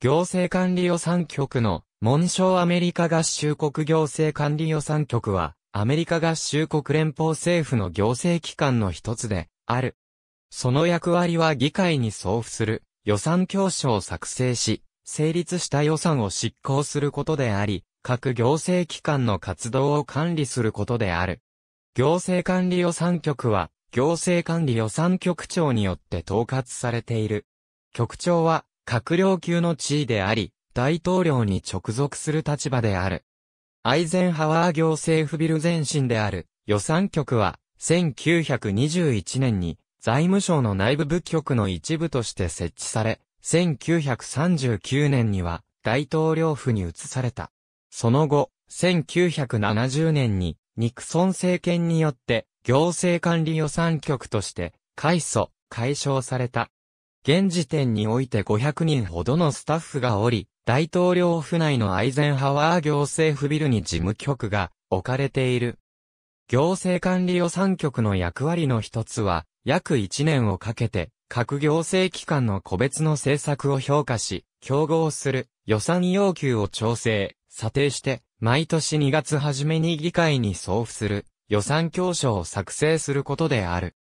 行政管理予算局の、紋章アメリカ合衆国行政管理予算局は、アメリカ合衆国連邦政府の行政機関の一つで、ある。その役割は議会に送付する、予算教書を作成し、成立した予算を執行することであり、各行政機関の活動を管理することである。行政管理予算局は、行政管理予算局長によって統括されている。局長は、閣僚級の地位であり、大統領に直属する立場である。アイゼンハワー行政府ビル前身である予算局は、1921年に財務省の内部部局の一部として設置され、1939年には大統領府に移された。その後、1970年にニクソン政権によって行政管理予算局として改祖、解消された。現時点において500人ほどのスタッフがおり、大統領府内のアイゼンハワー行政府ビルに事務局が置かれている。行政管理予算局の役割の一つは、約1年をかけて、各行政機関の個別の政策を評価し、競合する予算要求を調整、査定して、毎年2月初めに議会に送付する予算教書を作成することである。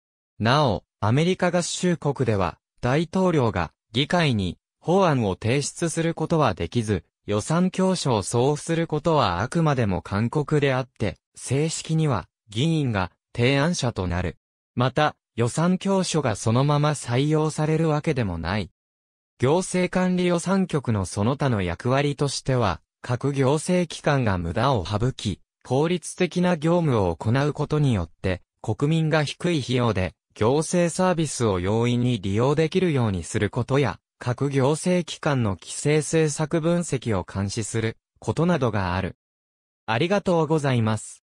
なお、アメリカ合衆国では、大統領が議会に法案を提出することはできず、予算教書を送付することはあくまでも勧告であって、正式には議員が提案者となる。また、予算教書がそのまま採用されるわけでもない。行政管理予算局のその他の役割としては、各行政機関が無駄を省き、効率的な業務を行うことによって、国民が低い費用で行政サービスを容易に利用できるようにすることや、各行政機関の規制政策分析を監視することなどがある。ありがとうございます。